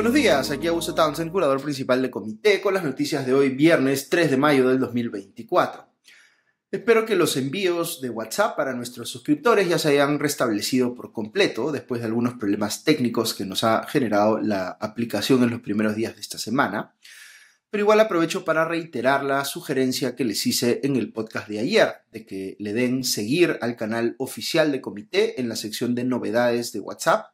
Buenos días, aquí Augusto Townsend, curador principal de Comité, con las noticias de hoy, viernes 3 de mayo del 2024. Espero que los envíos de WhatsApp para nuestros suscriptores ya se hayan restablecido por completo después de algunos problemas técnicos que nos ha generado la aplicación en los primeros días de esta semana. Pero igual aprovecho para reiterar la sugerencia que les hice en el podcast de ayer, de que le den seguir al canal oficial de comité en la sección de novedades de WhatsApp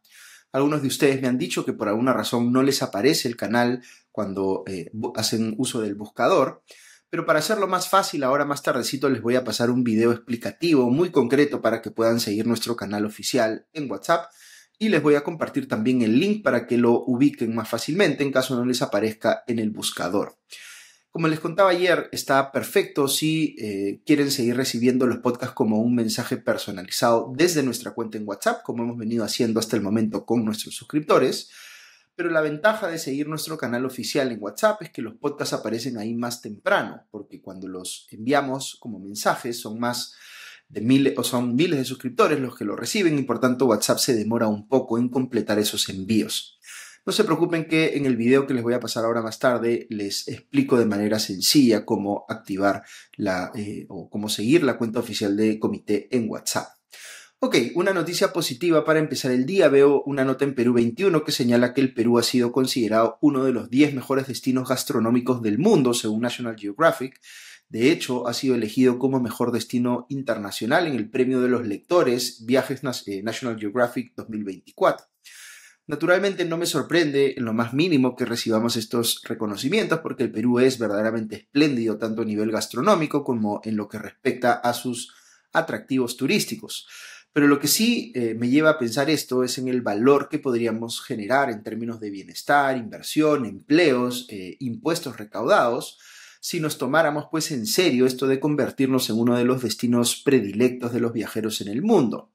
algunos de ustedes me han dicho que por alguna razón no les aparece el canal cuando eh, hacen uso del buscador. Pero para hacerlo más fácil, ahora más tardecito les voy a pasar un video explicativo muy concreto para que puedan seguir nuestro canal oficial en WhatsApp y les voy a compartir también el link para que lo ubiquen más fácilmente en caso no les aparezca en el buscador. Como les contaba ayer, está perfecto si eh, quieren seguir recibiendo los podcasts como un mensaje personalizado desde nuestra cuenta en WhatsApp, como hemos venido haciendo hasta el momento con nuestros suscriptores. Pero la ventaja de seguir nuestro canal oficial en WhatsApp es que los podcasts aparecen ahí más temprano, porque cuando los enviamos como mensajes son más de miles o son miles de suscriptores los que lo reciben y por tanto WhatsApp se demora un poco en completar esos envíos. No se preocupen que en el video que les voy a pasar ahora más tarde les explico de manera sencilla cómo activar la eh, o cómo seguir la cuenta oficial de comité en WhatsApp. Ok, una noticia positiva para empezar el día. Veo una nota en Perú 21 que señala que el Perú ha sido considerado uno de los 10 mejores destinos gastronómicos del mundo, según National Geographic. De hecho, ha sido elegido como mejor destino internacional en el Premio de los Lectores Viajes eh, National Geographic 2024. Naturalmente no me sorprende en lo más mínimo que recibamos estos reconocimientos porque el Perú es verdaderamente espléndido tanto a nivel gastronómico como en lo que respecta a sus atractivos turísticos. Pero lo que sí eh, me lleva a pensar esto es en el valor que podríamos generar en términos de bienestar, inversión, empleos, eh, impuestos recaudados, si nos tomáramos pues en serio esto de convertirnos en uno de los destinos predilectos de los viajeros en el mundo.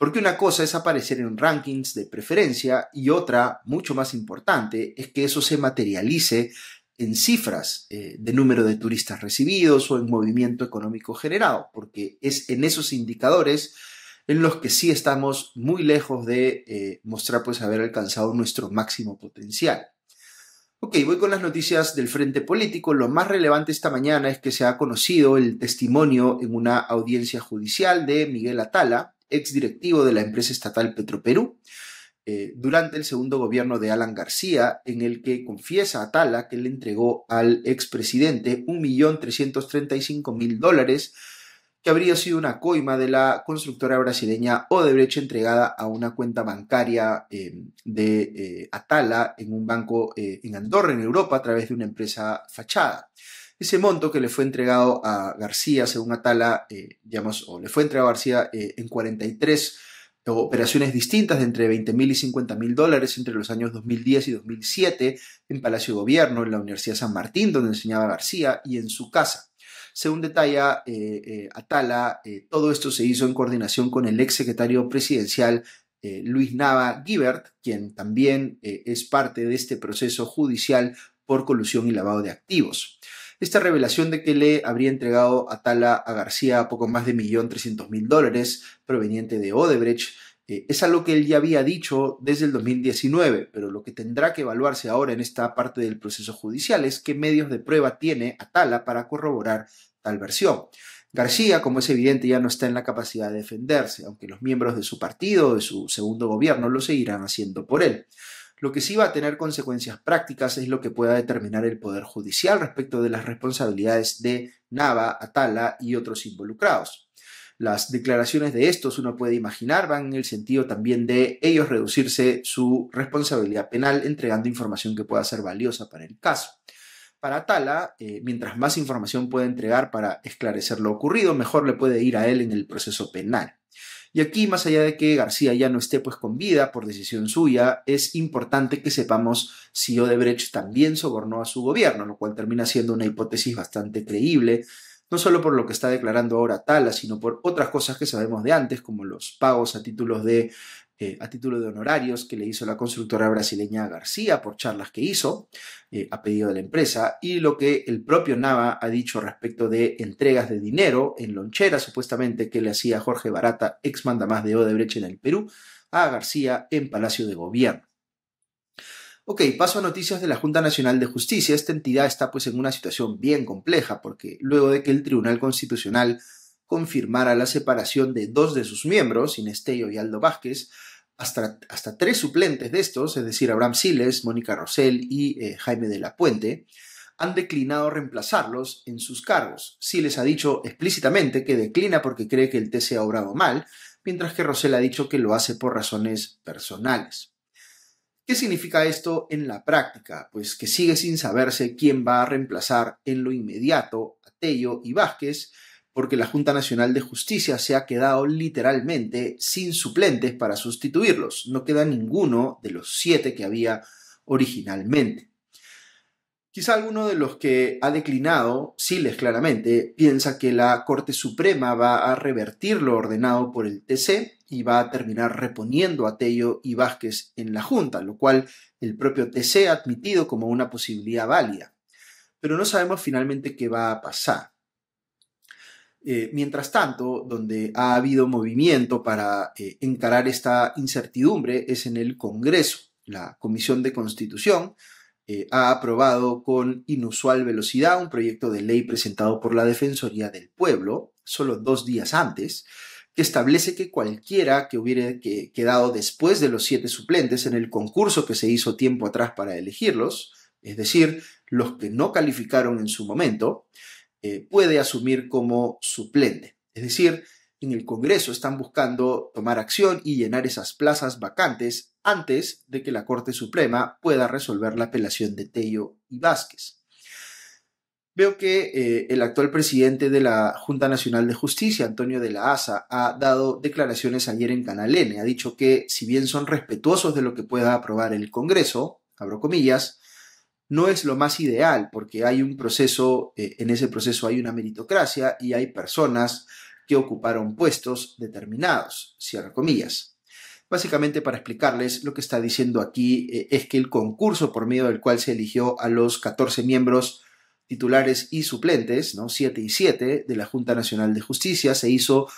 Porque una cosa es aparecer en rankings de preferencia y otra, mucho más importante, es que eso se materialice en cifras eh, de número de turistas recibidos o en movimiento económico generado, porque es en esos indicadores en los que sí estamos muy lejos de eh, mostrar pues haber alcanzado nuestro máximo potencial. Ok, voy con las noticias del frente político. Lo más relevante esta mañana es que se ha conocido el testimonio en una audiencia judicial de Miguel Atala, directivo de la empresa estatal Petroperú, eh, durante el segundo gobierno de Alan García, en el que confiesa Atala que le entregó al expresidente 1.335.000 dólares, que habría sido una coima de la constructora brasileña Odebrecht entregada a una cuenta bancaria em, de eh, Atala en un banco eh, en Andorra, en Europa, a través de una empresa fachada. Ese monto que le fue entregado a García, según Atala, eh, o le fue entregado a García eh, en 43 operaciones distintas de entre 20.000 y 50.000 dólares entre los años 2010 y 2007 en Palacio de Gobierno, en la Universidad San Martín, donde enseñaba García, y en su casa. Según detalla eh, Atala, todo esto se hizo en coordinación con el ex secretario presidencial Luis Nava Guibert, quien también es parte de este proceso judicial por colusión y lavado de activos. Esta revelación de que le habría entregado a Tala a García poco más de 1.300.000 dólares proveniente de Odebrecht eh, es algo que él ya había dicho desde el 2019, pero lo que tendrá que evaluarse ahora en esta parte del proceso judicial es qué medios de prueba tiene Atala para corroborar tal versión. García, como es evidente, ya no está en la capacidad de defenderse, aunque los miembros de su partido, de su segundo gobierno, lo seguirán haciendo por él. Lo que sí va a tener consecuencias prácticas es lo que pueda determinar el Poder Judicial respecto de las responsabilidades de Nava, Atala y otros involucrados. Las declaraciones de estos, uno puede imaginar, van en el sentido también de ellos reducirse su responsabilidad penal entregando información que pueda ser valiosa para el caso. Para Atala, eh, mientras más información pueda entregar para esclarecer lo ocurrido, mejor le puede ir a él en el proceso penal. Y aquí, más allá de que García ya no esté pues con vida por decisión suya, es importante que sepamos si Odebrecht también sobornó a su gobierno, lo cual termina siendo una hipótesis bastante creíble, no solo por lo que está declarando ahora Tala, sino por otras cosas que sabemos de antes, como los pagos a títulos de eh, a título de honorarios que le hizo la constructora brasileña García por charlas que hizo eh, a pedido de la empresa y lo que el propio Nava ha dicho respecto de entregas de dinero en lonchera supuestamente que le hacía Jorge Barata, ex mandamás de Odebrecht en el Perú, a García en Palacio de Gobierno. Ok, paso a noticias de la Junta Nacional de Justicia. Esta entidad está pues en una situación bien compleja porque luego de que el Tribunal Constitucional confirmara la separación de dos de sus miembros, Inestello y Aldo Vázquez, hasta, tres suplentes de estos, es decir, Abraham Siles, Mónica Rosell y eh, Jaime de la Puente, han declinado reemplazarlos en sus cargos. Siles ha dicho explícitamente que declina porque cree que el TC ha obrado mal, mientras que Rosell ha dicho que lo hace por razones personales. ¿Qué significa esto en la práctica? Pues que sigue sin saberse quién va a reemplazar en lo inmediato a Tello y Vázquez, porque la Junta Nacional de Justicia se ha quedado literalmente sin suplentes para sustituirlos. No queda ninguno de los siete que había originalmente. Quizá alguno de los que ha declinado, Siles claramente, piensa que la Corte Suprema va a revertir lo ordenado por el TC y va a terminar reponiendo a Tello y Vázquez en la Junta, lo cual el propio TC ha admitido como una posibilidad válida. Pero no sabemos finalmente qué va a pasar. Eh, mientras tanto, donde ha habido movimiento para eh, encarar esta incertidumbre es en el Congreso. La Comisión de Constitución eh, ha aprobado con inusual velocidad un proyecto de ley presentado por la Defensoría del Pueblo, solo dos días antes, que establece que cualquiera que hubiera quedado después de los siete suplentes en el concurso que se hizo tiempo atrás para elegirlos, es decir, los que no calificaron en su momento, eh, puede asumir como suplente. Es decir, en el Congreso están buscando tomar acción y llenar esas plazas vacantes antes de que la Corte Suprema pueda resolver la apelación de Tello y Vázquez. Veo que eh, el actual presidente de la Junta Nacional de Justicia, Antonio de la Asa, ha dado declaraciones ayer en Canal N. Ha dicho que, si bien son respetuosos de lo que pueda aprobar el Congreso, abro comillas, no es lo más ideal porque hay un proceso, eh, en ese proceso hay una meritocracia y hay personas que ocuparon puestos determinados, cierro comillas. Básicamente para explicarles lo que está diciendo aquí eh, es que el concurso por medio del cual se eligió a los 14 miembros titulares y suplentes, ¿no? 7 y 7 de la Junta Nacional de Justicia, se hizo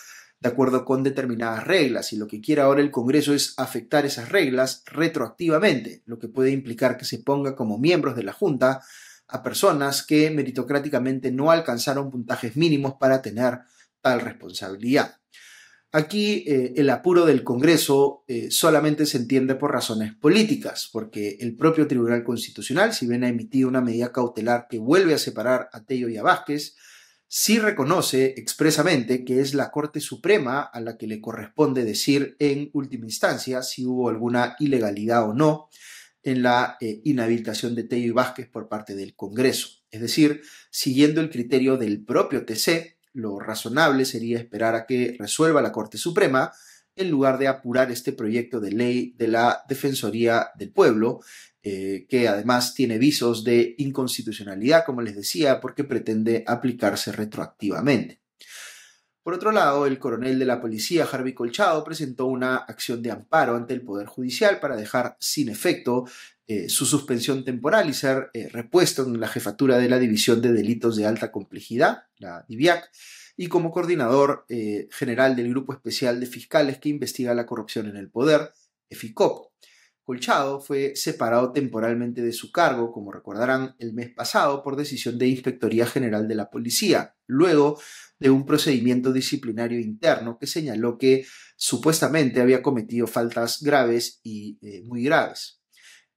de acuerdo con determinadas reglas y lo que quiere ahora el Congreso es afectar esas reglas retroactivamente, lo que puede implicar que se ponga como miembros de la Junta a personas que meritocráticamente no alcanzaron puntajes mínimos para tener tal responsabilidad. Aquí eh, el apuro del Congreso eh, solamente se entiende por razones políticas, porque el propio Tribunal Constitucional, si bien ha emitido una medida cautelar que vuelve a separar a Tello y a Vázquez, sí reconoce expresamente que es la Corte Suprema a la que le corresponde decir en última instancia si hubo alguna ilegalidad o no en la eh, inhabilitación de Tello y Vázquez por parte del Congreso. Es decir, siguiendo el criterio del propio TC, lo razonable sería esperar a que resuelva la Corte Suprema en lugar de apurar este proyecto de ley de la Defensoría del Pueblo, eh, que además tiene visos de inconstitucionalidad, como les decía, porque pretende aplicarse retroactivamente. Por otro lado, el coronel de la policía, Harvey Colchado, presentó una acción de amparo ante el Poder Judicial para dejar sin efecto eh, su suspensión temporal y ser eh, repuesto en la jefatura de la División de Delitos de Alta Complejidad, la DIVIAC, y como coordinador eh, general del Grupo Especial de Fiscales que investiga la corrupción en el poder, EFICOP. Colchado fue separado temporalmente de su cargo, como recordarán, el mes pasado por decisión de Inspectoría General de la Policía, luego de un procedimiento disciplinario interno que señaló que supuestamente había cometido faltas graves y eh, muy graves.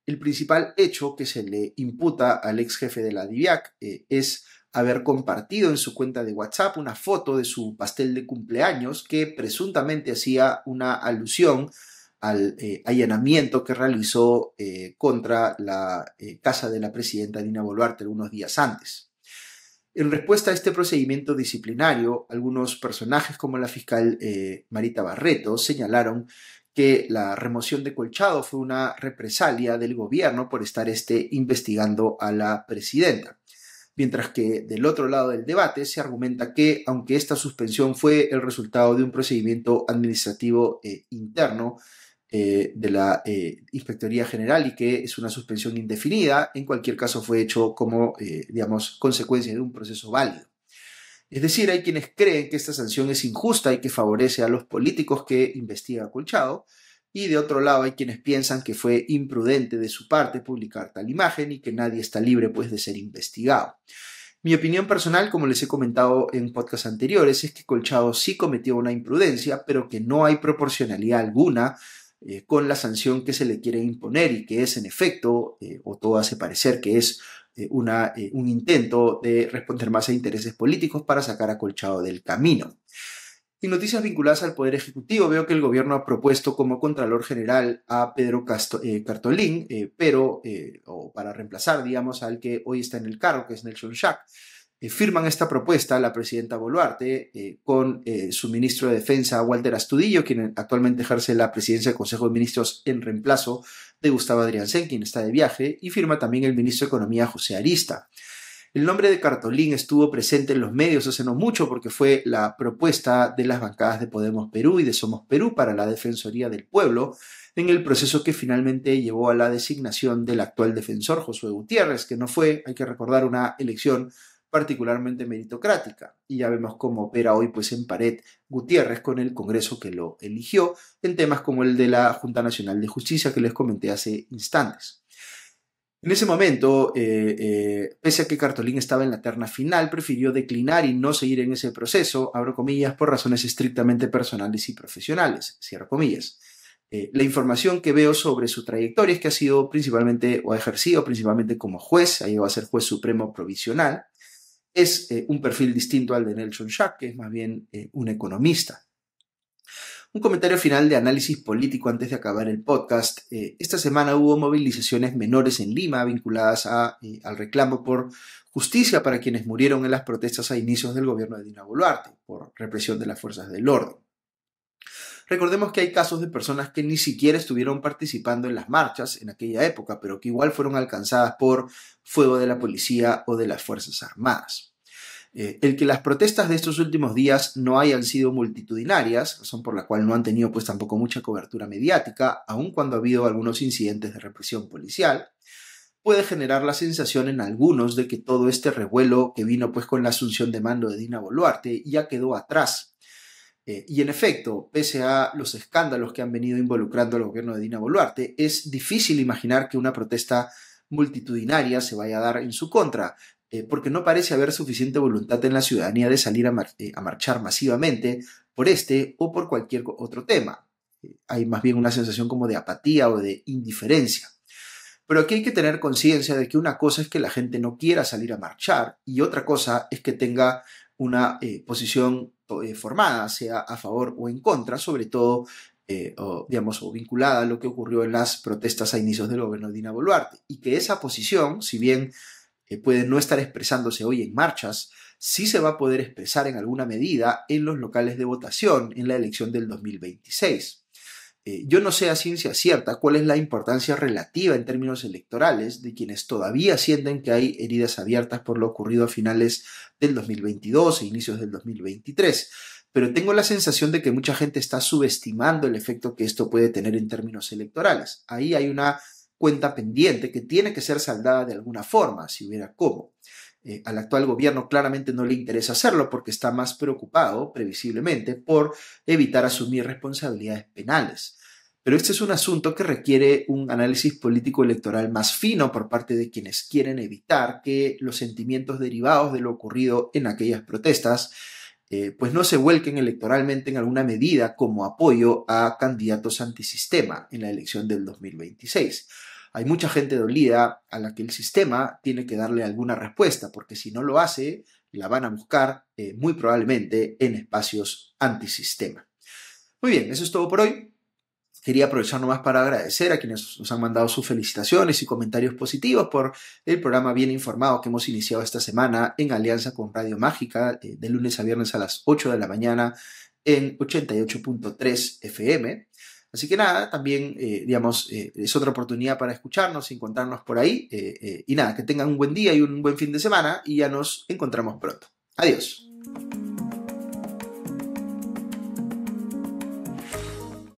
El principal hecho que se le imputa al ex jefe de la DIVIAC eh, es haber compartido en su cuenta de WhatsApp una foto de su pastel de cumpleaños que presuntamente hacía una alusión al eh, allanamiento que realizó eh, contra la eh, casa de la presidenta Dina Boluarte unos días antes. En respuesta a este procedimiento disciplinario, algunos personajes como la fiscal Marita Barreto señalaron que la remoción de Colchado fue una represalia del gobierno por estar este investigando a la presidenta mientras que del otro lado del debate se argumenta que, aunque esta suspensión fue el resultado de un procedimiento administrativo eh, interno eh, de la eh, Inspectoría General y que es una suspensión indefinida, en cualquier caso fue hecho como, digamos, consecuencia de un proceso válido. Es decir, hay quienes creen que esta sanción es injusta y que favorece a los políticos que investiga Colchado, y de otro lado hay quienes piensan que fue imprudente de su parte publicar tal imagen y que nadie está libre pues de ser investigado. Mi opinión personal, como les he comentado en podcasts anteriores, es que Colchado sí cometió una imprudencia, pero que no hay proporcionalidad alguna eh, con la sanción que se le quiere imponer y que es en efecto, eh, o todo hace parecer que es eh, una, un intento de responder más a intereses políticos para sacar a Colchado del camino. Y noticias vinculadas al Poder Ejecutivo. Veo que el gobierno ha propuesto como Contralor General a Pedro eh, Cartolín, eh, pero, eh, o para reemplazar, digamos, al que hoy está en el cargo, que es Nelson Schack. firman esta propuesta la presidenta Boluarte con su ministro de Defensa, Walter Astudillo, quien actualmente ejerce la presidencia del Consejo de Ministros en reemplazo de Gustavo Adrián Sen, quien está de viaje, y firma también el ministro de Economía, José Arista. El nombre de Cartolín estuvo presente en los medios hace no mucho porque fue la propuesta de las bancadas de Podemos Perú y de Somos Perú para la Defensoría del Pueblo en el proceso que finalmente llevó a la designación del actual defensor Josué Gutiérrez, que no fue, hay que recordar, una elección particularmente meritocrática. Y ya vemos cómo opera hoy pues en pared Gutiérrez con el Congreso que lo eligió en temas como el de la Junta Nacional de Justicia que les comenté hace instantes. En ese momento, eh, eh, pese a que Cartolín estaba en la terna final, prefirió declinar y no seguir en ese proceso, abro comillas, por razones estrictamente personales y profesionales, cierro comillas. Eh, la información que veo sobre su trayectoria es que ha sido principalmente o ha ejercido principalmente como juez, ha llegado a ser juez supremo provisional. Es un perfil distinto al de Nelson Schack, que es más bien un economista. Un comentario final de análisis político antes de acabar el podcast. Eh, esta semana hubo movilizaciones menores en Lima vinculadas eh, al reclamo por justicia para quienes murieron en las protestas a inicios del gobierno de Dina Boluarte por represión de las fuerzas del orden. Recordemos que hay casos de personas que ni siquiera estuvieron participando en las marchas en aquella época, pero que igual fueron alcanzadas por fuego de la policía o de las Fuerzas Armadas. Eh, el que las protestas de estos últimos días no hayan sido multitudinarias, razón por la cual no han tenido pues tampoco mucha cobertura mediática, aun cuando ha habido algunos incidentes de represión policial, puede generar la sensación en algunos de que todo este revuelo que vino pues con la asunción de mando de Dina Boluarte ya quedó atrás. Eh, y en efecto, pese a los escándalos que han venido involucrando al gobierno de Dina Boluarte, es difícil imaginar que una protesta multitudinaria se vaya a dar en su contra, eh, porque no parece haber suficiente voluntad en la ciudadanía de salir a, eh, marchar masivamente por este o por cualquier otro tema. Eh, hay más bien una sensación como de apatía o de indiferencia. Pero aquí hay que tener conciencia de que una cosa es que la gente no quiera salir a marchar y otra cosa es que tenga una posición formada, sea a favor o en contra, sobre todo digamos, vinculada a lo que ocurrió en las protestas a inicios del gobierno de Dina Boluarte, y que esa posición, si bien que eh, puede no estar expresándose hoy en marchas, sí se va a poder expresar en alguna medida en los locales de votación en la elección del 2026. Eh, yo no sé a ciencia cierta cuál es la importancia relativa en términos electorales de quienes todavía sienten que hay heridas abiertas por lo ocurrido a finales del 2022 e inicios del 2023, pero tengo la sensación de que mucha gente está subestimando el efecto que esto puede tener en términos electorales. Ahí hay una cuenta pendiente que tiene que ser saldada de alguna forma, si hubiera cómo. Eh, al actual gobierno claramente no le interesa hacerlo porque está más preocupado, previsiblemente, por evitar asumir responsabilidades penales. Pero este es un asunto que requiere un análisis político electoral más fino por parte de quienes quieren evitar que los sentimientos derivados de lo ocurrido en aquellas protestas eh, pues no se vuelquen electoralmente en alguna medida como apoyo a candidatos antisistema en la elección del 2026. Hay mucha gente dolida a la que el sistema tiene que darle alguna respuesta, porque si no lo hace, la van a buscar eh, muy probablemente en espacios antisistema. Muy bien, eso es todo por hoy. Quería aprovechar nomás para agradecer a quienes nos han mandado sus felicitaciones y comentarios positivos por el programa bien informado que hemos iniciado esta semana en alianza con Radio Mágica, eh, de lunes a viernes a las 8 de la mañana en 88.3 FM. Así que nada, también, eh, digamos, eh, es otra oportunidad para escucharnos, encontrarnos por ahí. y nada, que tengan un buen día y un buen fin de semana y ya nos encontramos pronto. Adiós.